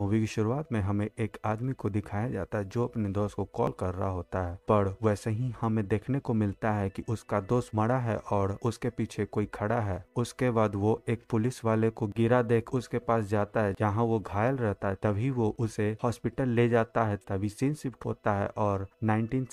movie की शुरुआत में हमें एक आदमी को दिखाया जाता है जो अपने दोस्त को कॉल कर रहा होता है पर वैसे ही हमें देखने को मिलता है कि उसका दोस्त मरा है और उसके पीछे कोई खड़ा है उसके बाद वो एक पुलिस वाले को गिरा देख उसके पास जाता है जहाँ वो घायल रहता है तभी वो उसे हॉस्पिटल ले जाता है तभी सीन शिफ्ट होता है और नाइनटीन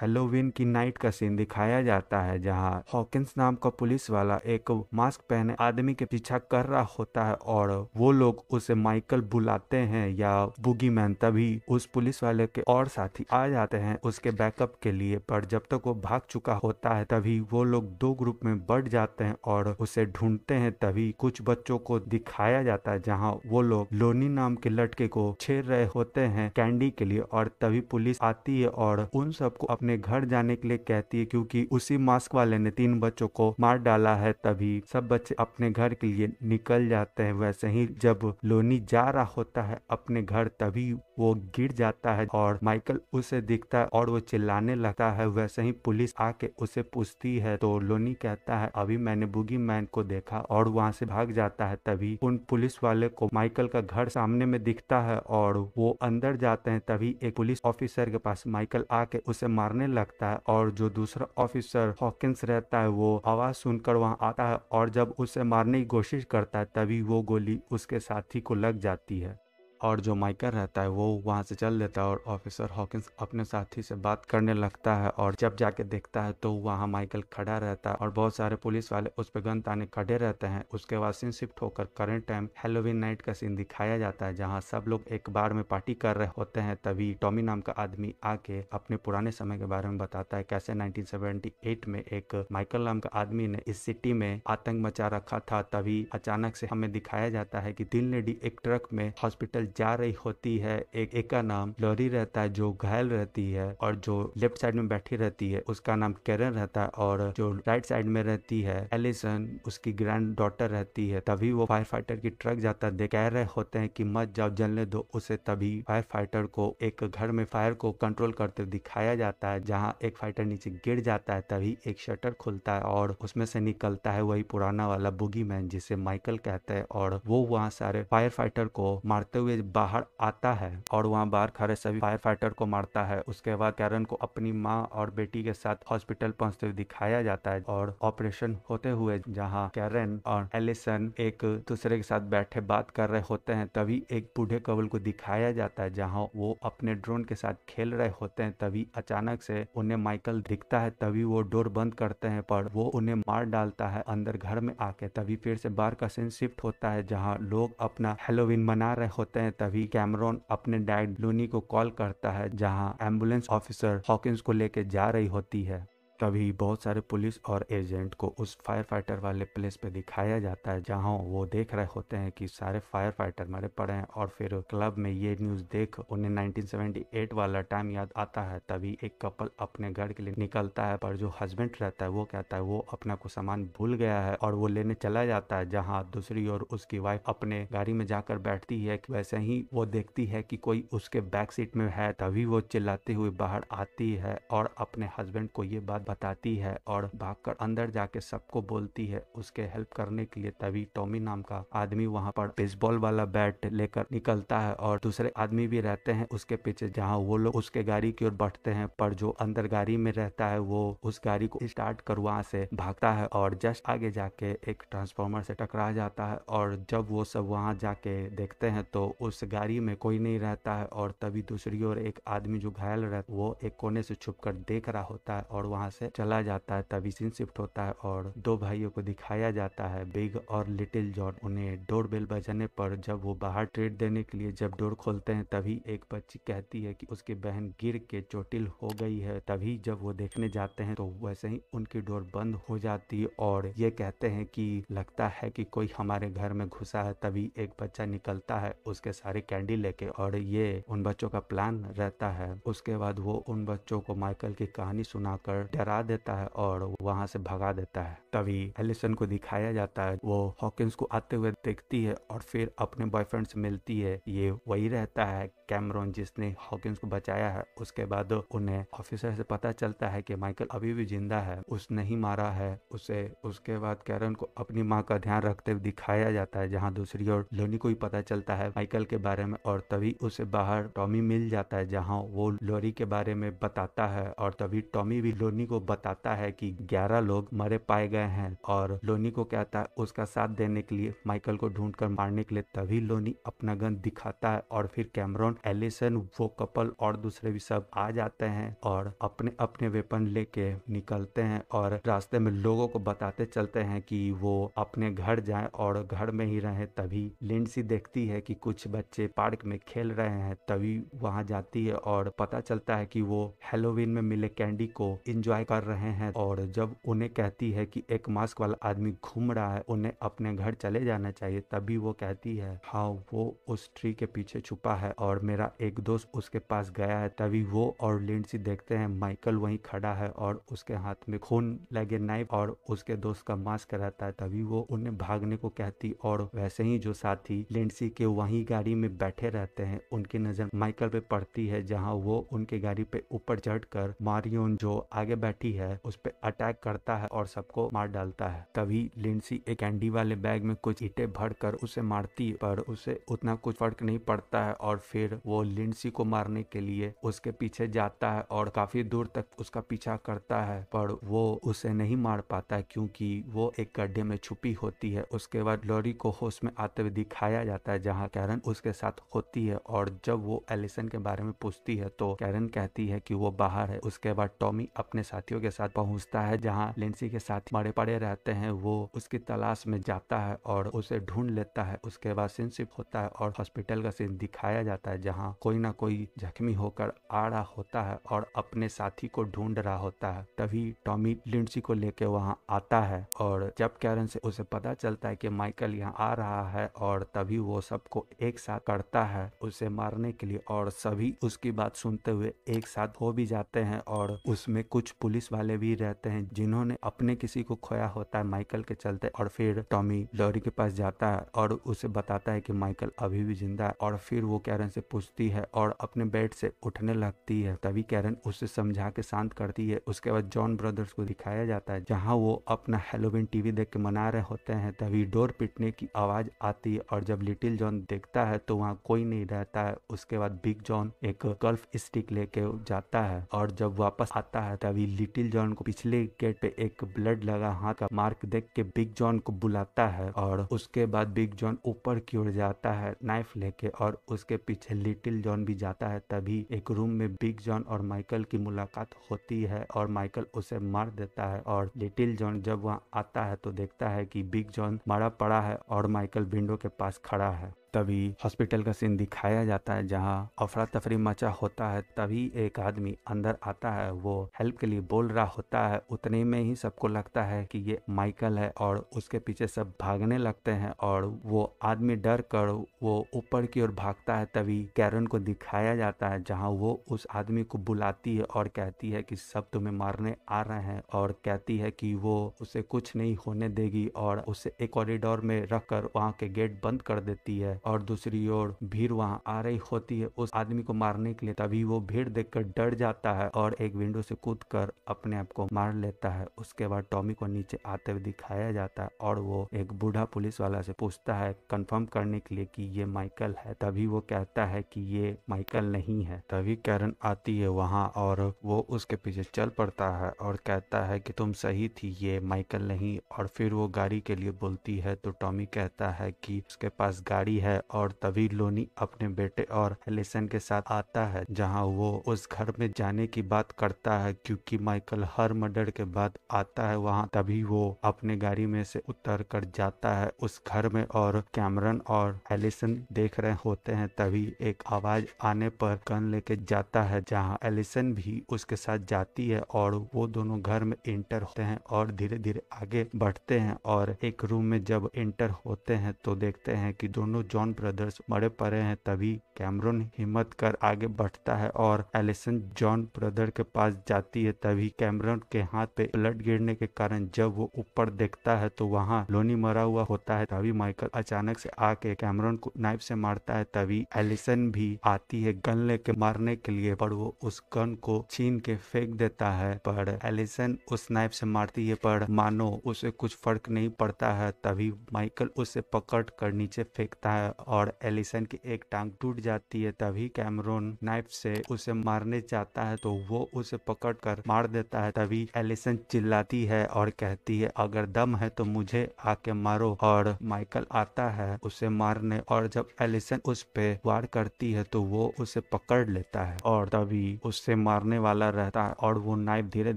हेलोविन की नाइट का सीन दिखाया जाता है जहाँ हॉकिस नाम का पुलिस वाला एक मास्क पहने आदमी के पीछा कर रहा होता है और वो लोग उसे माइकल बुलाते हैं या बुगी मैन तभी उस पुलिस वाले के और साथी आ जाते हैं उसके बैकअप के लिए पर जब तक वो भाग चुका होता है तभी वो लोग दो ग्रुप में बढ़ जाते हैं और उसे ढूंढते हैं तभी कुछ बच्चों को दिखाया जाता है जहाँ वो लोग लोनी नाम के लड़के को छेड़ रहे होते हैं कैंडी के लिए और तभी पुलिस आती है और उन सबको अपने घर जाने के लिए कहती है क्योंकि उसी मास्क वाले ने तीन बच्चों को मार डाला है तभी सब बच्चे अपने घर के लिए निकल जाते हैं वैसे ही जब लोनी जा रहा होता है अपने घर तभी वो गिर जाता है और माइकल उसे दिखता है और वो चिल्लाने लगता है वैसे ही पुलिस आके उसे पूछती है तो लोनी कहता है अभी मैंने बुगी मैन को देखा और वहां से भाग जाता है तभी उन पुलिस वाले को माइकल का घर सामने में दिखता है और वो अंदर जाते हैं तभी एक पुलिस ऑफिसर के पास माइकल आके उसे मारने लगता है और जो दूसरा ऑफिसर हॉकिस रहता है वो आवाज सुनकर वहां आता है और जब उसे मारने की कोशिश करता है तभी वो गोली उसके साथी को लग जाती है और जो माइकर रहता है वो वहाँ से चल देता है और ऑफिसर हॉकिंस अपने साथी से बात करने लगता है और जब जाके देखता है तो वहाँ माइकल खड़ा रहता है और बहुत सारे पुलिस वाले उस पर गन ताने खड़े रहते हैं उसके बाद सीन शिफ्ट होकर करंट टाइम हेलोविन नाइट का सीन दिखाया जाता है जहाँ सब लोग एक बार में पार्टी कर रहे होते हैं तभी टॉमी नाम का आदमी आके अपने पुराने समय के बारे में बताता है कैसे नाइनटीन में एक माइकल नाम का आदमी ने इस सिटी में आतंक मचा रखा था तभी अचानक से हमें दिखाया जाता है की दिल ने डी एक ट्रक में हॉस्पिटल जा रही होती है एक एक का नाम लॉरी रहता है जो घायल रहती है और जो लेफ्ट साइड में बैठी रहती है उसका नाम केरन रहता है और जो राइट साइड में रहती है एलिसन उसकी ग्रैंड डॉटर रहती है तभी वो फायर फाइटर की ट्रक जाता है कह रहे होते हैं कि मत जाओ जलने दो उसे तभी फायर फाइटर को एक घर में फायर को कंट्रोल करते दिखाया जाता है जहाँ एक फाइटर नीचे गिर जाता है तभी एक शटर खुलता है और उसमें से निकलता है वही पुराना वाला बुगी मैन जिसे माइकल कहते हैं और वो वहाँ सारे फायर फाइटर को मारते हुए बाहर आता है और वहाँ बाहर खड़े सभी फायर फाइटर को मारता है उसके बाद कैरन को अपनी माँ और बेटी के साथ हॉस्पिटल पहुँचते हुए दिखाया जाता है और ऑपरेशन होते हुए जहाँ कैरन और एलिसन एक दूसरे के साथ बैठे बात कर रहे होते हैं तभी एक बूढ़े कबल को दिखाया जाता है जहाँ वो अपने ड्रोन के साथ खेल रहे होते हैं तभी अचानक से उन्हें माइकल दिखता है तभी वो डोर बंद करते हैं पर वो उन्हें मार डालता है अंदर घर में आके तभी फिर से बार का सीन शिफ्ट होता है जहाँ लोग अपना हेलोविन मना रहे होते हैं हैं तभी कैमरॉन अपने डैड लूनी को कॉल करता है जहां एम्बुलेंस ऑफिसर हॉकिंस को लेकर जा रही होती है तभी बहुत सारे पुलिस और एजेंट को उस फायर फाइटर वाले प्लेस पे दिखाया जाता है जहां वो देख रहे होते हैं कि सारे फायर फाइटर मरे पड़े हैं और फिर क्लब में ये न्यूज देख उन्हें 1978 वाला टाइम याद आता है तभी एक कपल अपने घर के लिए निकलता है पर जो हस्बैंड रहता है वो कहता है वो अपना को सामान भूल गया है और वो लेने चला जाता है जहाँ दूसरी ओर उसकी वाइफ अपने गाड़ी में जाकर बैठती है वैसे ही वो देखती है की कोई उसके बैक सीट में है तभी वो चिल्लाते हुए बाहर आती है और अपने हस्बैंड को ये बात बताती है और भागकर अंदर जाके सबको बोलती है उसके हेल्प करने के लिए तभी टॉमी नाम का आदमी वहां पर बेसबॉल वाला बैट लेकर निकलता है और दूसरे आदमी भी रहते हैं उसके पीछे जहाँ वो लोग उसके गाड़ी की ओर बढ़ते हैं पर जो अंदर गाड़ी में रहता है वो उस गाड़ी को स्टार्ट कर वहां से भागता है और जस्ट आगे जाके एक ट्रांसफॉर्मर से टकरा जाता है और जब वो सब वहां जाके देखते हैं तो उस गाड़ी में कोई नहीं रहता है और तभी दूसरी ओर एक आदमी जो घायल रहता वो एक कोने से छुप कर देख रहा होता है और वहां से चला जाता है सीन शिफ्ट होता है और दो भाइयों को दिखाया जाता है बिग और लिटिल जॉन उन्हें डोर बेल बजाने पर जब वो बाहर ट्रेड देने के लिए जब डोर खोलते हैं तभी एक बच्ची कहती है कि उसकी बहन गिर के चोटिल हो गई है तभी जब वो देखने जाते हैं तो वैसे ही उनकी डोर बंद हो जाती है और ये कहते हैं कि लगता है कि कोई हमारे घर में घुसा है तभी एक बच्चा निकलता है उसके सारे कैंडी लेके और ये उन बच्चों का प्लान रहता है उसके बाद वो उन बच्चों को माइकल की कहानी सुनाकर डरा देता है और वहां से भगा देता है तभी एलिसन को दिखाया जाता है वो हॉकिंस को आते हुए देखती है और फिर अपने बॉयफ्रेंड से मिलती है ये वही रहता है कैमरॉन जिसने हॉकिंस को बचाया है उसके बाद उन्हें ऑफिसर से पता चलता है कि माइकल अभी भी जिंदा है उसने ही मारा है उसे उसके बाद कैरन को अपनी माँ का ध्यान रखते हुए दिखाया जाता है जहाँ दूसरी ओर लोनी को ही पता चलता है माइकल के बारे में और तभी उसे बाहर टॉमी मिल जाता है जहाँ वो लोरी के बारे में बताता है और तभी टॉमी भी लोनी को बताता है की ग्यारह लोग मरे पाए गए हैं और लोनी को कहता है उसका साथ देने के लिए माइकल को ढूंढ मारने के लिए तभी लोनी अपना गन दिखाता है और फिर कैमरॉन एलिसन वो कपल और दूसरे भी सब आ जाते हैं और अपने अपने वेपन लेके निकलते हैं और रास्ते में लोगों को बताते चलते हैं कि वो अपने घर जाएं और घर में ही रहें तभी लिंडसी देखती है कि कुछ बच्चे पार्क में खेल रहे हैं तभी वहां जाती है और पता चलता है कि वो हेलोविन में मिले कैंडी को एंजॉय कर रहे हैं और जब उन्हें कहती है कि एक मास्क वाला आदमी घूम रहा है उन्हें अपने घर चले जाना चाहिए तभी वो कहती है हाँ वो उस ट्री के पीछे छुपा है और मेरा एक दोस्त उसके पास गया है तभी वो और लिंडसी देखते हैं माइकल वहीं खड़ा है और उसके हाथ में खून लगे नाइफ और उसके दोस्त का मास्क रहता है तभी वो उन्हें भागने को कहती और वैसे ही जो साथी लिंडसी के वही गाड़ी में बैठे रहते हैं उनकी नजर माइकल पे पड़ती है जहाँ वो उनके गाड़ी पे ऊपर चढ़ कर मारियोन जो आगे बैठी है उस पर अटैक करता है और सबको मार डालता है तभी लिंडसी एक एंडी वाले बैग में कुछ ईटे भर कर उसे मारती पर उसे उतना कुछ फर्क नहीं पड़ता है और फिर वो लिंडसी को मारने के लिए उसके पीछे जाता है और काफी दूर तक उसका पीछा करता है पर वो उसे नहीं मार पाता क्योंकि वो एक गड्ढे में छुपी होती है उसके बाद लॉरी को होश में आते हुए दिखाया जाता है जहाँ कैरन उसके साथ होती है और जब वो एलिसन के बारे में पूछती है तो कैरन कहती है की वो बाहर है उसके बाद टॉमी अपने साथियों के साथ पहुंचता है जहाँ लिंडसी के साथ मरे पड़े रहते हैं वो उसकी तलाश में जाता है और उसे ढूंढ लेता है उसके बाद सिंसिप होता है और हॉस्पिटल का सीन दिखाया जाता है जहाँ कोई ना कोई जख्मी होकर आ रहा होता है और अपने साथी को ढूंढ रहा होता है तभी टॉमी लिंडसी को लेकर वहाँ आता है और जब कैरन से उसे पता चलता है कि माइकल यहाँ आ रहा है और तभी वो सबको एक साथ करता है उसे मारने के लिए और सभी उसकी बात सुनते हुए एक साथ हो भी जाते हैं और उसमें कुछ पुलिस वाले भी रहते हैं जिन्होंने अपने किसी को खोया होता है माइकल के चलते और फिर टॉमी लॉरी के पास जाता है और उसे बताता है कि माइकल अभी भी जिंदा है और फिर वो कैरन से पूछती है और अपने बेड से उठने लगती है तभी कैरन उसे समझा के शांत करती है उसके बाद जॉन ब्रदर्स को दिखाया जाता है जहाँ वो अपना हेलोविन टीवी देख के मना रहे होते हैं तभी डोर पिटने की आवाज आती है और जब लिटिल जॉन देखता है तो वहाँ कोई नहीं रहता है उसके बाद बिग जॉन एक गल्फ स्टिक लेके जाता है और जब वापस आता है तभी लिटिल जॉन को पिछले गेट पे एक ब्लड लगा हाथ का मार्क देख के बिग जॉन को बुलाता है और उसके बाद बिग जॉन ऊपर की ओर जाता है नाइफ लेके और उसके पीछे लिटिल जॉन भी जाता है तभी एक रूम में बिग जॉन और माइकल की मुलाकात होती है और माइकल उसे मार देता है और लिटिल जॉन जब वहाँ आता है तो देखता है कि बिग जॉन मारा पड़ा है और माइकल विंडो के पास खड़ा है तभी हॉस्पिटल का सीन दिखाया जाता है जहाँ अफरा तफरी मचा होता है तभी एक आदमी अंदर आता है वो हेल्प के लिए बोल रहा होता है उतने में ही सबको लगता है कि ये माइकल है और उसके पीछे सब भागने लगते हैं और वो आदमी डर कर वो ऊपर की ओर भागता है तभी कैरन को दिखाया जाता है जहाँ वो उस आदमी को बुलाती है और कहती है कि सब तुम्हें मारने आ रहे हैं और कहती है कि वो उसे कुछ नहीं होने देगी और उसे एक कॉरिडोर में रखकर वहाँ के गेट बंद कर देती है और दूसरी ओर भीड़ वहाँ आ रही होती है उस आदमी को मारने के लिए तभी वो भीड़ देखकर डर जाता है और एक विंडो से कूद कर अपने आप को मार लेता है उसके बाद टॉमी को नीचे आते हुए दिखाया जाता है और वो एक बूढ़ा पुलिस वाला से पूछता है कंफर्म करने के लिए कि ये माइकल है तभी वो कहता है कि ये माइकल नहीं है तभी कैरन आती है वहाँ और वो उसके पीछे चल पड़ता है और कहता है कि तुम सही थी ये माइकल नहीं और फिर वो गाड़ी के लिए बोलती है तो टॉमी कहता है कि उसके पास गाड़ी है है और तभी लोनी अपने बेटे और एलिसन के साथ आता है जहां वो उस घर में जाने की बात करता है क्योंकि माइकल हर मर्डर के बाद आता है वहां तभी वो अपने गाड़ी में से उतर कर जाता है उस घर में और कैमरन और एलिसन देख रहे होते हैं तभी एक आवाज आने पर गन लेके जाता है जहाँ एलिसन भी उसके साथ जाती है और वो दोनों घर में इंटर होते हैं और धीरे धीरे आगे बढ़ते हैं और एक रूम में जब इंटर होते हैं तो देखते हैं कि दोनों जॉन ब्रदर्स मरे पड़े हैं तभी कैमरून हिम्मत कर आगे बढ़ता है और एलिसन जॉन ब्रदर के पास जाती है तभी कैमरन के हाथ पे ब्लड गिरने के कारण जब वो ऊपर देखता है तो वहाँ लोनी मरा हुआ होता है तभी माइकल अचानक से आके कैमरून को नाइफ से मारता है तभी एलिसन भी आती है गन लेके मारने के लिए पर वो उस गन को छीन के फेंक देता है पर एलिसन उस नाइफ से मारती है पर मानो उसे कुछ फर्क नहीं पड़ता है तभी माइकल उसे पकड़ कर नीचे फेंकता है है और एलिसन की एक टांग टूट जाती है तभी कैमरोन नाइफ से उसे मारने जाता है तो वो उसे पकड़ कर मार देता है तभी एलिसन चिल्लाती है और कहती है अगर दम है तो मुझे आके मारो और माइकल आता है उसे मारने और जब एलिसन उस पे वार करती है तो वो उसे पकड़ लेता है और तभी उससे मारने वाला रहता है और वो नाइफ धीरे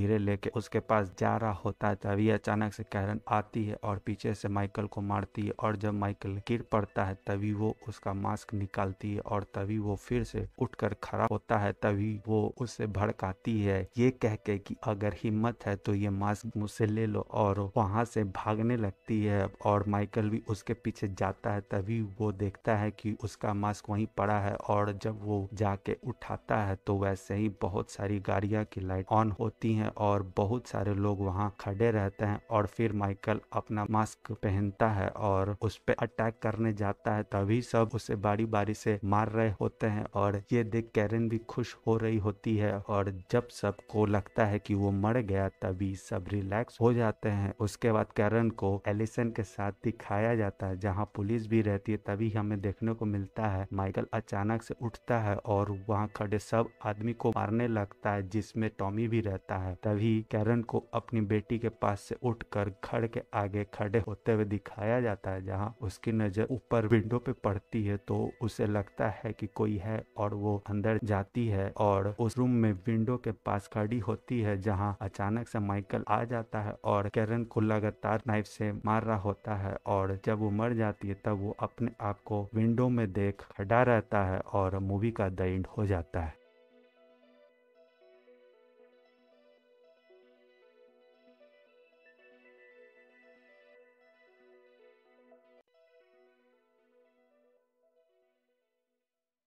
धीरे लेके उसके पास जा रहा होता है तभी अचानक से कैरन आती है और पीछे से माइकल को मारती है और जब माइकल गिर पड़ता है तभी तभी वो उसका मास्क निकालती है और तभी वो फिर से उठकर खड़ा होता है तभी वो उसे भड़काती है ये कह के कि अगर हिम्मत है तो ये मास्क मुझसे ले लो और वहां से भागने लगती है और माइकल भी उसके पीछे जाता है तभी वो देखता है कि उसका मास्क वहीं पड़ा है और जब वो जाके उठाता है तो वैसे ही बहुत सारी गाड़िया की लाइट ऑन होती है और बहुत सारे लोग वहाँ खड़े रहते हैं और फिर माइकल अपना मास्क पहनता है और उस पर अटैक करने जाता है है तभी सब उसे बारी बारी से मार रहे होते हैं और ये देख कैरन भी खुश हो रही होती है और जब सबको लगता है कि वो मर गया तभी सब रिलैक्स हो जाते हैं उसके बाद कैरन को एलिसन के साथ दिखाया जाता है जहाँ पुलिस भी रहती है तभी हमें देखने को मिलता है माइकल अचानक से उठता है और वहाँ खड़े सब आदमी को मारने लगता है जिसमें टॉमी भी रहता है तभी कैरन को अपनी बेटी के पास से उठकर घर के आगे खड़े होते हुए दिखाया जाता है जहाँ उसकी नजर ऊपर विंडो विंडो पे पड़ती है तो उसे लगता है कि कोई है और वो अंदर जाती है और उस रूम में विंडो के पास खड़ी होती है जहाँ अचानक से माइकल आ जाता है और कैरन को लगातार नाइफ से मार रहा होता है और जब वो मर जाती है तब वो अपने आप को विंडो में देख खड़ा रहता है और मूवी का द एंड हो जाता है